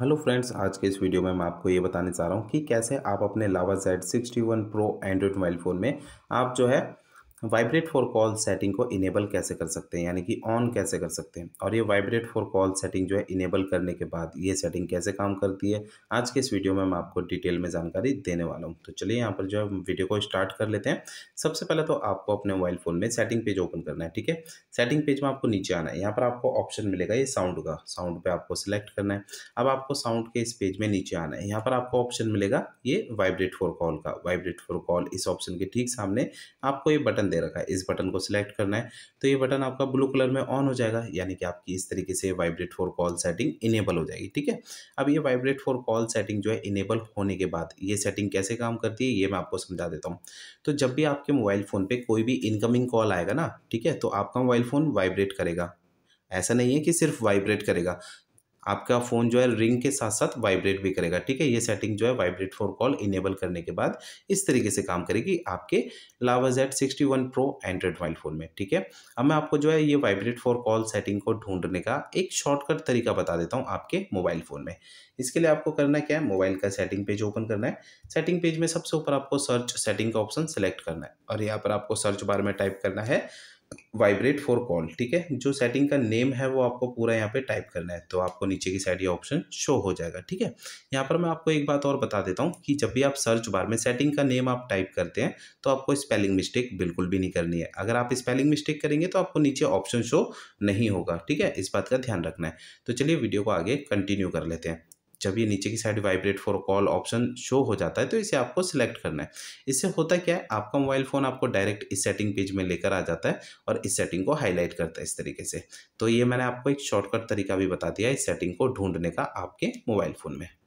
hello friends आज के इस वीडियो में मैं आपको ये बताने चाह रहा हूँ कि कैसे आप अपने Lava Z sixty one pro Android mobile phone में आप जो है वाइब्रेट फॉर कॉल सेटिंग को इनेबल कैसे कर सकते हैं यानी कि ऑन कैसे कर सकते हैं और ये वाइब्रेट फॉर कॉल सेटिंग जो है इनेबल करने के बाद ये सेटिंग कैसे काम करती है आज के इस वीडियो में मैं आपको डिटेल में जानकारी देने वाला हूँ तो चलिए यहाँ पर जो है वीडियो को स्टार्ट कर लेते हैं सबसे पहले तो आपको अपने मोबाइल फ़ोन में सेटिंग पेज ओपन करना है ठीक है सेटिंग पेज में आपको नीचे आना है यहाँ पर आपको ऑप्शन मिलेगा ये साउंड का साउंड पर आपको सिलेक्ट करना है अब आपको साउंड के इस पेज में नीचे आना है यहाँ पर आपको ऑप्शन मिलेगा ये वाइब्रेट फॉर कॉल का वाइब्रेट फॉर कॉल इस ऑप्शन के ठीक सामने आपको ये बटन दे रखा है इस बटन को सिलेक्ट करना है तो ये बटन आपका ब्लू कलर में ऑन हो जाएगा यानी कि आपकी इस तरीके से vibrate for call setting enable हो जाएगी ठीक है अब ये वाइब्रेट फॉर कॉल सेटिंग जो है इनेबल होने के बाद ये सेटिंग कैसे काम करती है ये मैं आपको समझा देता हूँ तो जब भी आपके मोबाइल फ़ोन पर कोई भी इनकमिंग कॉल आएगा ना ठीक है तो आपका मोबाइल फ़ोन वाइब्रेट करेगा ऐसा नहीं है कि सिर्फ वाइब्रेट करेगा आपका फ़ोन जो है रिंग के साथ साथ वाइब्रेट भी करेगा ठीक है ये सेटिंग जो है वाइब्रेट फॉर कॉल इनेबल करने के बाद इस तरीके से काम करेगी आपके Lava Z sixty one pro Android mobile phone में ठीक है अब मैं आपको जो है ये वाइब्रेट फॉर कॉल सेटिंग को ढूंढने का एक शॉर्टकट तरीका बता देता हूँ आपके मोबाइल फ़ोन में इसके लिए आपको करना क्या है मोबाइल का सेटिंग पेज ओपन करना है सेटिंग पेज में सबसे ऊपर आपको सर्च सेटिंग का ऑप्शन सेलेक्ट करना है और यहाँ पर आपको सर्च बार में टाइप करना है वाइब्रेट फॉर कॉल ठीक है जो सेटिंग का नेम है वो आपको पूरा यहाँ पे टाइप करना है तो आपको नीचे की साइड ये ऑप्शन शो हो जाएगा ठीक है यहाँ पर मैं आपको एक बात और बता देता हूँ कि जब भी आप सर्च बार में सेटिंग का नेम आप टाइप करते हैं तो आपको स्पेलिंग मिस्टेक बिल्कुल भी नहीं करनी है अगर आप स्पेलिंग मिस्टेक करेंगे तो आपको नीचे ऑप्शन शो नहीं होगा ठीक है इस बात का ध्यान रखना है तो चलिए वीडियो को आगे कंटिन्यू कर लेते हैं जब ये नीचे की side vibrate for call option show हो जाता है तो इसे आपको सिलेक्ट करना है इससे होता क्या है आपका मोबाइल फ़ोन आपको डायरेक्ट इस सेटिंग पेज में लेकर आ जाता है और इस सेटिंग को हाईलाइट करता है इस तरीके से तो ये मैंने आपको एक शॉर्टकट तरीका भी बता दिया इस सेटिंग को ढूंढने का आपके मोबाइल फ़ोन में